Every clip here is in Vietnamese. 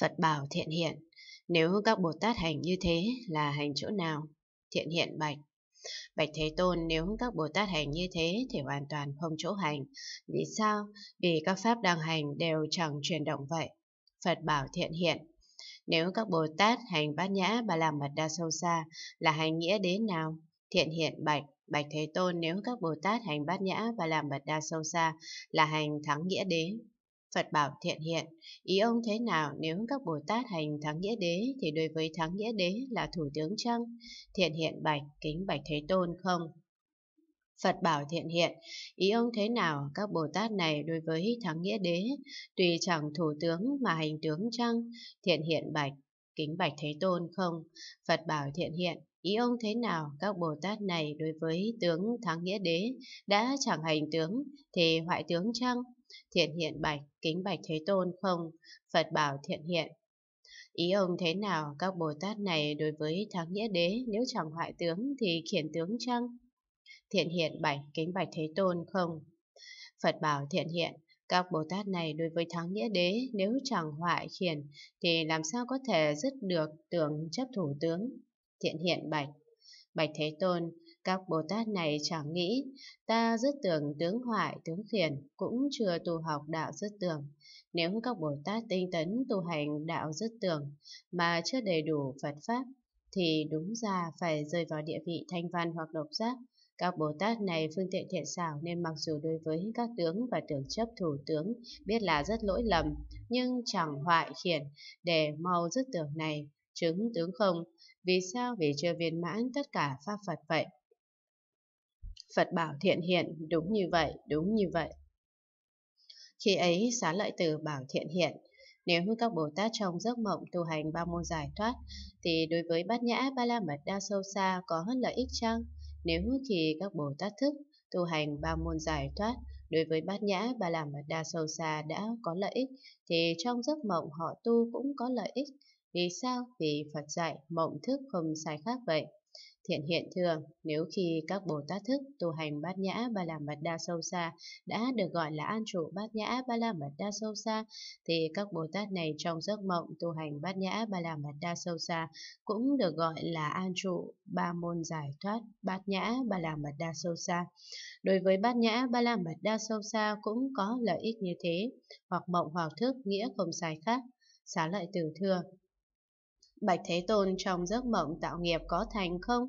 Phật bảo thiện hiện, nếu các Bồ Tát hành như thế là hành chỗ nào? Thiện hiện bạch. Bạch Thế Tôn, nếu các Bồ Tát hành như thế thì hoàn toàn không chỗ hành. Vì sao? Vì các Pháp đang hành đều chẳng chuyển động vậy. Phật bảo thiện hiện. Nếu các Bồ Tát hành bát nhã bà làm mật đa sâu xa là hành nghĩa đến nào? Thiện hiện bạch. Bạch Thế Tôn, nếu các Bồ Tát hành bát nhã và làm bật đa sâu xa là hành thắng nghĩa đế. Phật bảo thiện hiện, ý ông thế nào nếu các Bồ Tát hành Thắng Nghĩa Đế thì đối với Thắng Nghĩa Đế là thủ tướng chăng? Thiện hiện bạch, kính bạch Thế Tôn không? Phật bảo thiện hiện, ý ông thế nào các Bồ Tát này đối với Thắng Nghĩa Đế, tùy chẳng thủ tướng mà hành tướng chăng? Thiện hiện bạch, kính bạch Thế Tôn không? Phật bảo thiện hiện, Ý ông thế nào các Bồ Tát này đối với tướng Thắng Nghĩa Đế đã chẳng hành tướng thì hoại tướng chăng? Thiện hiện bạch, kính bạch Thế Tôn không? Phật bảo thiện hiện. Ý ông thế nào các Bồ Tát này đối với Thắng Nghĩa Đế nếu chẳng hoại tướng thì khiển tướng chăng? Thiện hiện bạch, kính bạch Thế Tôn không? Phật bảo thiện hiện. Các Bồ Tát này đối với Thắng Nghĩa Đế nếu chẳng hoại khiển thì làm sao có thể dứt được tưởng chấp thủ tướng? Thiện hiện bạch, Bạch Thế Tôn, các Bồ Tát này chẳng nghĩ, ta dứt tưởng tướng hoại, tướng khiển, cũng chưa tu học đạo dứt tưởng. Nếu các Bồ Tát tinh tấn tu hành đạo dứt tưởng mà chưa đầy đủ Phật Pháp, thì đúng ra phải rơi vào địa vị thanh văn hoặc độc giác. Các Bồ Tát này phương tiện thiện xảo nên mặc dù đối với các tướng và tưởng chấp thủ tướng biết là rất lỗi lầm, nhưng chẳng hoại khiển để mau dứt tưởng này, chứng tướng không, vì sao vì chưa viên mãn tất cả pháp Phật vậy? Phật bảo thiện hiện, đúng như vậy, đúng như vậy. Khi ấy, xá lợi từ bảo thiện hiện, nếu như các Bồ Tát trong giấc mộng tu hành ba môn giải thoát, thì đối với bát nhã ba la mật đa sâu xa có hết lợi ích chăng? Nếu khi các Bồ Tát thức, tu hành ba môn giải thoát, đối với bát nhã ba la mật đa sâu xa đã có lợi ích, thì trong giấc mộng họ tu cũng có lợi ích. Vì sao? Vì Phật dạy mộng thức không sai khác vậy. Thiện hiện thường, nếu khi các Bồ Tát thức tu hành bát nhã ba la mật đa sâu xa đã được gọi là an trụ bát nhã ba la mật đa sâu xa, thì các Bồ Tát này trong giấc mộng tu hành bát nhã ba la mật đa sâu xa cũng được gọi là an trụ ba môn giải thoát bát nhã ba la mật đa sâu xa. Đối với bát nhã ba la mật đa sâu xa cũng có lợi ích như thế, hoặc mộng hoặc thức nghĩa không sai khác. Xá lợi tử thừa, Bạch Thế Tôn trong giấc mộng tạo nghiệp có thành không?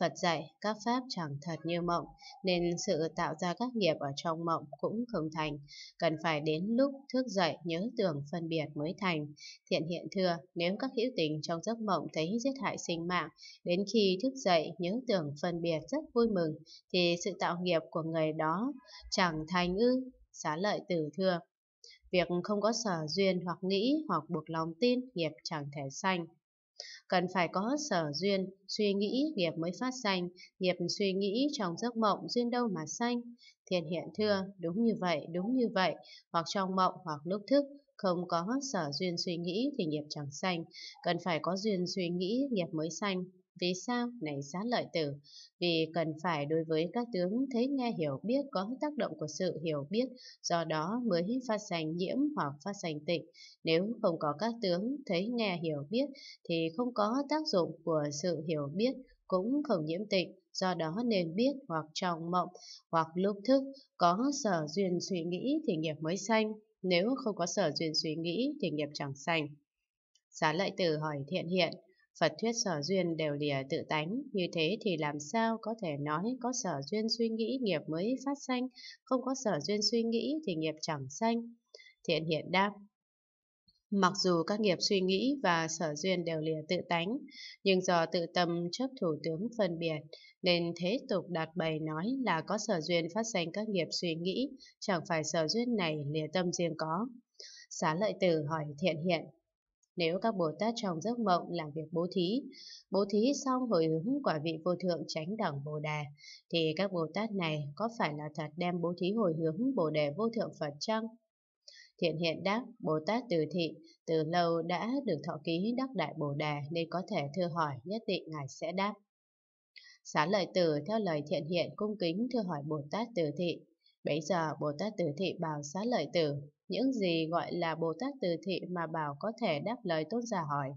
Phật dạy các pháp chẳng thật như mộng, nên sự tạo ra các nghiệp ở trong mộng cũng không thành. Cần phải đến lúc thức dậy nhớ tưởng phân biệt mới thành. Thiện hiện thưa, nếu các hữu tình trong giấc mộng thấy giết hại sinh mạng, đến khi thức dậy nhớ tưởng phân biệt rất vui mừng, thì sự tạo nghiệp của người đó chẳng thành ư. Xá lợi tử thưa, việc không có sở duyên hoặc nghĩ hoặc buộc lòng tin nghiệp chẳng thể sanh cần phải có sở duyên, suy nghĩ nghiệp mới phát sanh, nghiệp suy nghĩ trong giấc mộng duyên đâu mà sanh. Thiền hiện thưa, đúng như vậy, đúng như vậy, hoặc trong mộng hoặc lúc thức, không có sở duyên suy nghĩ thì nghiệp chẳng sanh, cần phải có duyên suy nghĩ nghiệp mới sanh. Vì sao? Này giá lợi tử, vì cần phải đối với các tướng thấy nghe hiểu biết có tác động của sự hiểu biết, do đó mới phát sành nhiễm hoặc phát sành tịnh. Nếu không có các tướng thấy nghe hiểu biết thì không có tác dụng của sự hiểu biết, cũng không nhiễm tịnh, do đó nên biết hoặc trong mộng hoặc lúc thức có sở duyên suy nghĩ thì nghiệp mới sanh, nếu không có sở duyên suy nghĩ thì nghiệp chẳng sanh. Xá lợi tử hỏi thiện hiện, Phật thuyết sở duyên đều lìa tự tánh, như thế thì làm sao có thể nói có sở duyên suy nghĩ nghiệp mới phát sanh, không có sở duyên suy nghĩ thì nghiệp chẳng sanh. Thiện hiện đáp, Mặc dù các nghiệp suy nghĩ và sở duyên đều lìa tự tánh, nhưng do tự tâm chấp thủ tướng phân biệt, nên thế tục đạt bày nói là có sở duyên phát sanh các nghiệp suy nghĩ, chẳng phải sở duyên này lìa tâm riêng có. Xá lợi tử hỏi thiện hiện, nếu các Bồ Tát trong giấc mộng làm việc bố thí, bố thí xong hồi hướng quả vị vô thượng chánh đẳng Bồ đề, thì các Bồ Tát này có phải là thật đem bố thí hồi hướng Bồ Đề vô thượng Phật chăng? Thiện hiện đắc, Bồ Tát từ thị, từ lâu đã được thọ ký đắc đại Bồ đề nên có thể thưa hỏi nhất định Ngài sẽ đáp. Xá lợi tử theo lời thiện hiện cung kính thưa hỏi Bồ Tát từ thị. bây giờ Bồ Tát từ thị bảo xá lợi tử, những gì gọi là Bồ Tát Từ Thị mà Bảo có thể đáp lời tôn giả hỏi.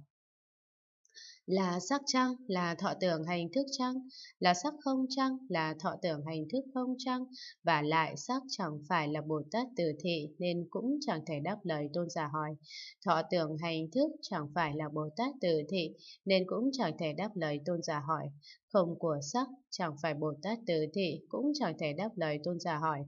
Là sắc trăng, là thọ tưởng hành thức trăng, là sắc không trăng, là thọ tưởng hành thức không trăng, và lại sắc chẳng phải là Bồ Tát Từ Thị nên cũng chẳng thể đáp lời tôn giả hỏi. Thọ tưởng hành thức chẳng phải là Bồ Tát Từ Thị nên cũng chẳng thể đáp lời tôn giả hỏi không của sắc, chẳng phải Bồ Tát tứ thị cũng chẳng thể đáp lời tôn giả hỏi,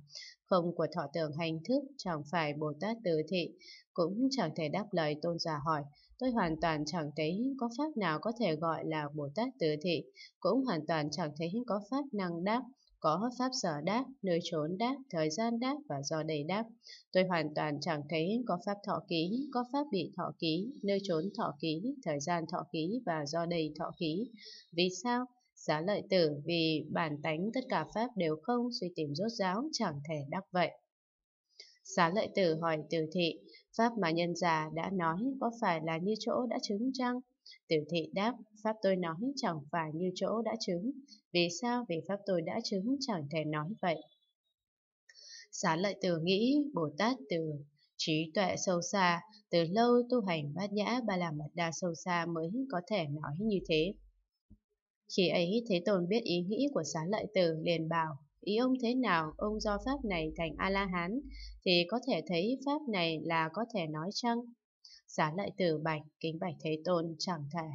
không của thọ tưởng hành thức, chẳng phải Bồ Tát tứ thị cũng chẳng thể đáp lời tôn giả hỏi. Tôi hoàn toàn chẳng thấy có pháp nào có thể gọi là Bồ Tát tứ thị, cũng hoàn toàn chẳng thấy có pháp năng đáp, có pháp sở đáp, nơi trốn đáp, thời gian đáp và do đầy đáp. Tôi hoàn toàn chẳng thấy có pháp thọ ký, có pháp bị thọ ký, nơi trốn thọ ký, thời gian thọ ký và do đầy thọ ký. Vì sao? Giá lợi tử vì bản tánh tất cả pháp đều không suy tìm rốt ráo chẳng thể đắc vậy. xá lợi tử hỏi tử thị, pháp mà nhân già đã nói có phải là như chỗ đã chứng chăng? Tử thị đáp, pháp tôi nói chẳng phải như chỗ đã chứng. Vì sao? Vì pháp tôi đã chứng chẳng thể nói vậy. Xá lợi tử nghĩ, Bồ Tát từ trí tuệ sâu xa, từ lâu tu hành bát nhã ba la mật đa sâu xa mới có thể nói như thế. Khi ấy Thế Tôn biết ý nghĩ của xá lợi tử liền bảo, ý ông thế nào ông do pháp này thành A-la-hán, thì có thể thấy pháp này là có thể nói chăng? Xá lợi tử bạch, kính bạch Thế Tôn chẳng thể.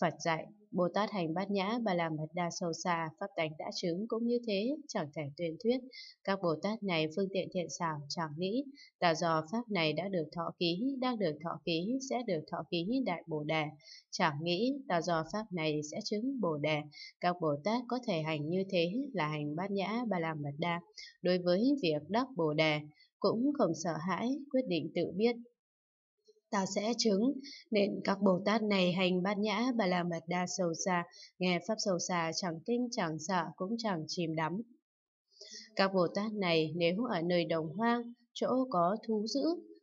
Phật dạy, Bồ Tát hành bát nhã bà la mật đa sâu xa, pháp tánh đã chứng cũng như thế, chẳng thể tuyên thuyết. Các Bồ Tát này phương tiện thiện xảo, chẳng nghĩ, là do pháp này đã được thọ ký, đang được thọ ký, sẽ được thọ ký đại Bồ Đề. Chẳng nghĩ, là do pháp này sẽ chứng Bồ Đề. Các Bồ Tát có thể hành như thế là hành bát nhã bà la mật đa. Đối với việc đắc Bồ Đề, cũng không sợ hãi, quyết định tự biết ta sẽ chứng. Nên các Bồ Tát này hành bát nhã bà la mật đa sâu xa, nghe pháp sâu xa chẳng kinh chẳng sợ cũng chẳng chìm đắm. Các Bồ Tát này nếu ở nơi đồng hoang, chỗ có thú dữ,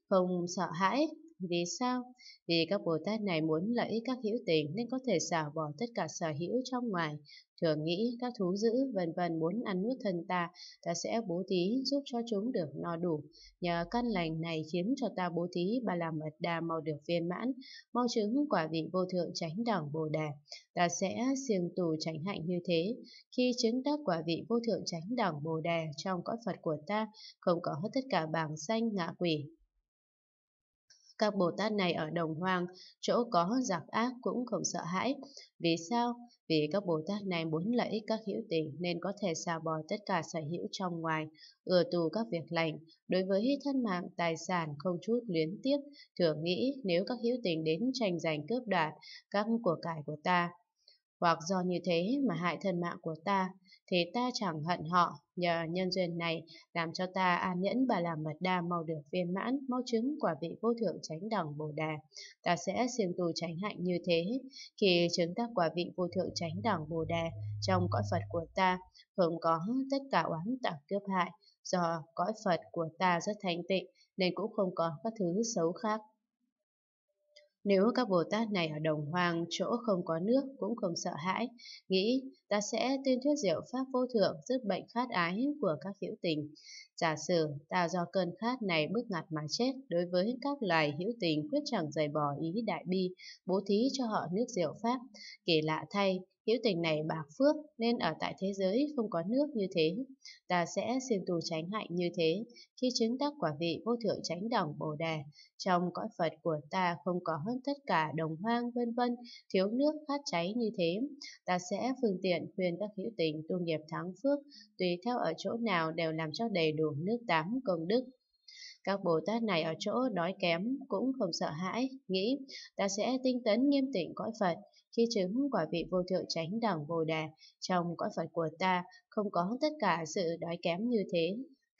không sợ hãi, vì sao? Vì các Bồ Tát này muốn lợi ích các hữu tình nên có thể xả bỏ tất cả sở hữu trong ngoài. Thường nghĩ các thú dữ vân vân muốn ăn nuốt thân ta, ta sẽ bố thí giúp cho chúng được no đủ. Nhờ căn lành này khiến cho ta bố thí ba làm mật đà mau được viên mãn, mau chứng quả vị vô thượng chánh đẳng bồ đề. Ta sẽ siêng tù tránh hạnh như thế. Khi chứng đắc quả vị vô thượng chánh đẳng bồ đề trong cõi Phật của ta, không có tất cả bảng xanh ngạ quỷ, các Bồ Tát này ở đồng hoàng, chỗ có giặc ác cũng không sợ hãi. Vì sao? Vì các Bồ Tát này muốn lợi ích các hữu tình nên có thể xả bỏ tất cả sở hữu trong ngoài, ưa tù các việc lành. Đối với thân mạng, tài sản không chút luyến tiếc, thường nghĩ nếu các hữu tình đến tranh giành cướp đoạt các của cải của ta, hoặc do như thế mà hại thân mạng của ta, thì ta chẳng hận họ, nhờ nhân duyên này làm cho ta an nhẫn và làm mật đa mau được viên mãn, mau chứng quả vị vô thượng chánh đẳng bồ đà. Ta sẽ siêng tu tránh hạnh như thế, khi chứng tác quả vị vô thượng chánh đẳng bồ đà trong cõi Phật của ta, hưởng có tất cả oán tạc cướp hại, do cõi Phật của ta rất thanh tịnh nên cũng không có các thứ xấu khác. Nếu các Bồ Tát này ở đồng hoàng chỗ không có nước cũng không sợ hãi, nghĩ ta sẽ tuyên thuyết diệu pháp vô thượng dứt bệnh khát ái của các hữu tình. Giả sử ta do cơn khát này bức ngặt mà chết, đối với các loài hữu tình quyết chẳng dày bỏ ý đại bi, bố thí cho họ nước diệu pháp. Kỳ lạ thay, Hiểu tình này bạc phước nên ở tại thế giới không có nước như thế. Ta sẽ xin tu tránh hạnh như thế. Khi chứng đắc quả vị vô thượng tránh đẳng bồ đề, trong cõi Phật của ta không có hơn tất cả đồng hoang vân vân, thiếu nước khát cháy như thế. Ta sẽ phương tiện khuyên các hữu tình tu nghiệp thắng phước, tùy theo ở chỗ nào đều làm cho đầy đủ nước tắm công đức. Các Bồ Tát này ở chỗ đói kém cũng không sợ hãi, nghĩ ta sẽ tinh tấn nghiêm tịnh cõi Phật. Khi chứng quả vị vô thượng chánh đẳng Bồ đề trong cõi Phật của ta không có tất cả sự đói kém như thế,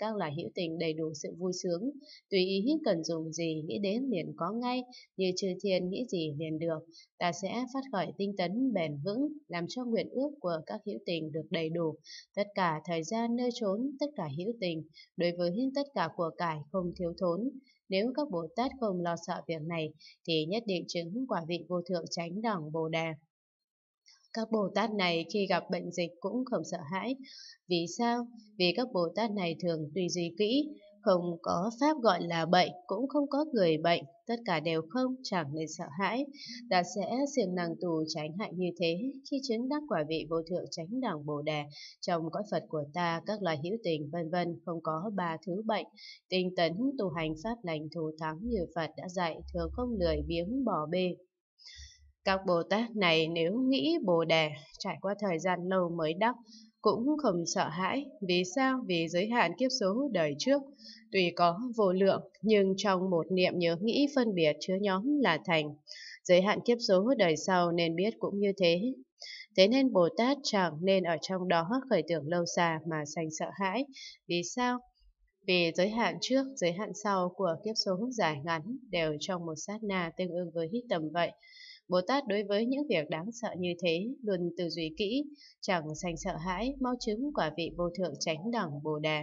các loài hữu tình đầy đủ sự vui sướng, tùy ý cần dùng gì nghĩ đến liền có ngay, như chư thiên nghĩ gì liền được. Ta sẽ phát khởi tinh tấn bền vững, làm cho nguyện ước của các hữu tình được đầy đủ. Tất cả thời gian nơi trốn, tất cả hữu tình, đối với tất cả của cải không thiếu thốn. Nếu các Bồ Tát không lo sợ việc này, thì nhất định chứng quả vị vô thượng chánh đẳng Bồ Đà. Các Bồ Tát này khi gặp bệnh dịch cũng không sợ hãi. Vì sao? Vì các Bồ Tát này thường tùy duy kỹ, không có pháp gọi là bệnh, cũng không có người bệnh, tất cả đều không, chẳng nên sợ hãi. đã sẽ siêng năng tù tránh hại như thế, khi chứng đắc quả vị vô thượng tránh đẳng Bồ Đề, trong cõi Phật của ta, các loài hữu tình vân vân không có ba thứ bệnh. Tinh tấn tu hành pháp lành thù thắng như Phật đã dạy, thường không lười biếng bỏ bê. Các Bồ Tát này nếu nghĩ Bồ Đề trải qua thời gian lâu mới đắc, cũng không sợ hãi. Vì sao? Vì giới hạn kiếp số đời trước. Tuy có vô lượng, nhưng trong một niệm nhớ nghĩ phân biệt chứa nhóm là thành. Giới hạn kiếp số đời sau nên biết cũng như thế. Thế nên Bồ Tát chẳng nên ở trong đó khởi tưởng lâu xa mà sanh sợ hãi. Vì sao? Vì giới hạn trước, giới hạn sau của kiếp số dài ngắn đều trong một sát na tương ứng với hít tầm vậy. Bồ Tát đối với những việc đáng sợ như thế luôn tư duy kỹ, chẳng sành sợ hãi, mau chứng quả vị vô thượng chánh đẳng Bồ đề.